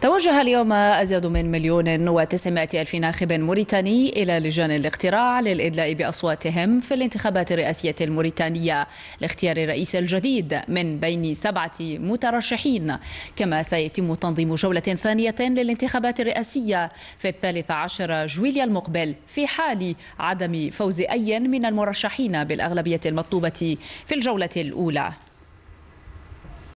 توجه اليوم أزيد من مليون وتسعمائة ألف ناخب موريتاني إلى لجان الاقتراع للإدلاء بأصواتهم في الانتخابات الرئاسية الموريتانية لاختيار الرئيس الجديد من بين سبعة مترشحين كما سيتم تنظيم جولة ثانية للانتخابات الرئاسية في الثالث عشر جويليا المقبل في حال عدم فوز أي من المرشحين بالأغلبية المطلوبة في الجولة الأولى